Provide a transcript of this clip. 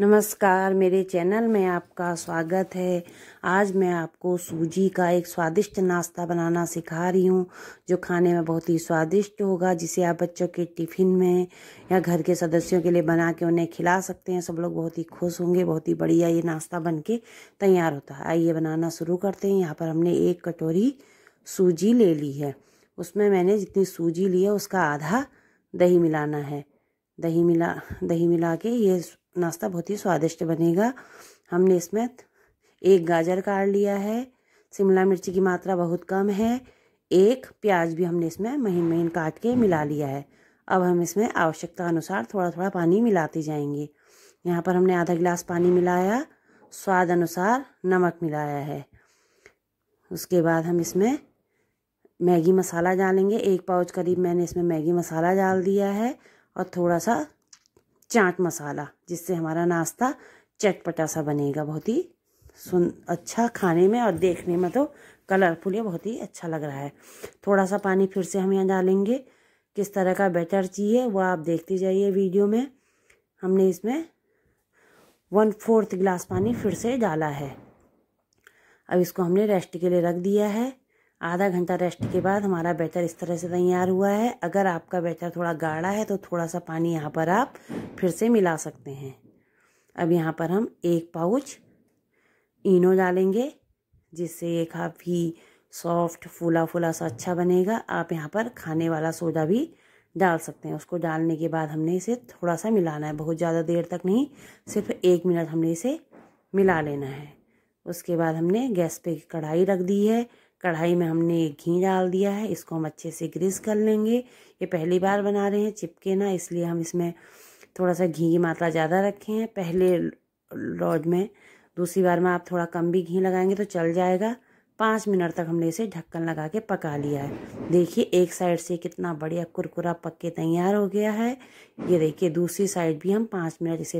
नमस्कार मेरे चैनल में आपका स्वागत है आज मैं आपको सूजी का एक स्वादिष्ट नाश्ता बनाना सिखा रही हूँ जो खाने में बहुत ही स्वादिष्ट होगा जिसे आप बच्चों के टिफ़िन में या घर के सदस्यों के लिए बना के उन्हें खिला सकते हैं सब लोग बहुत ही खुश होंगे बहुत ही बढ़िया ये नाश्ता बन के तैयार होता है आइए बनाना शुरू करते हैं यहाँ पर हमने एक कटोरी सूजी ले ली है उसमें मैंने जितनी सूजी ली है उसका आधा दही मिलाना है दही मिला दही मिला के ये नाश्ता बहुत ही स्वादिष्ट बनेगा हमने इसमें एक गाजर काट लिया है शिमला मिर्ची की मात्रा बहुत कम है एक प्याज भी हमने इसमें महीन महीन काट के मिला लिया है अब हम इसमें आवश्यकता अनुसार थोड़ा थोड़ा पानी मिलाते जाएंगे यहाँ पर हमने आधा गिलास पानी मिलाया स्वाद अनुसार नमक मिलाया है उसके बाद हम इसमें मैगी मसाला डालेंगे एक पाउच करीब मैंने इसमें मैगी मसाला डाल दिया है और थोड़ा सा चाट मसाला जिससे हमारा नाश्ता चटपटा सा बनेगा बहुत ही सुन अच्छा खाने में और देखने में तो कलरफुल है बहुत ही अच्छा लग रहा है थोड़ा सा पानी फिर से हम यहाँ डालेंगे किस तरह का बैटर चाहिए वह आप देखते जाइए वीडियो में हमने इसमें वन फोर्थ गिलास पानी फिर से डाला है अब इसको हमने रेस्ट के लिए रख दिया है आधा घंटा रेस्ट के बाद हमारा बैटर इस तरह से तैयार हुआ है अगर आपका बैटर थोड़ा गाढ़ा है तो थोड़ा सा पानी यहाँ पर आप फिर से मिला सकते हैं अब यहाँ पर हम एक पाउच इनो डालेंगे जिससे ये काफ़ी सॉफ्ट फूला फूला सा अच्छा बनेगा आप यहाँ पर खाने वाला सोडा भी डाल सकते हैं उसको डालने के बाद हमने इसे थोड़ा सा मिलाना है बहुत ज़्यादा देर तक नहीं सिर्फ एक मिनट हमने इसे मिला लेना है उसके बाद हमने गैस पे कढ़ाई रख दी है कढ़ाई में हमने घी डाल दिया है इसको हम अच्छे से ग्रीस कर लेंगे ये पहली बार बना रहे हैं चिपके ना इसलिए हम इसमें थोड़ा सा घी की मात्रा ज़्यादा रखे हैं पहले लॉज में दूसरी बार में आप थोड़ा कम भी घी लगाएंगे तो चल जाएगा पाँच मिनट तक हमने इसे ढक्कन लगा के पका लिया है देखिए एक साइड से कितना बढ़िया कुरकुरा पक के तैयार हो गया है ये देखिए दूसरी साइड भी हम पाँच मिनट इसे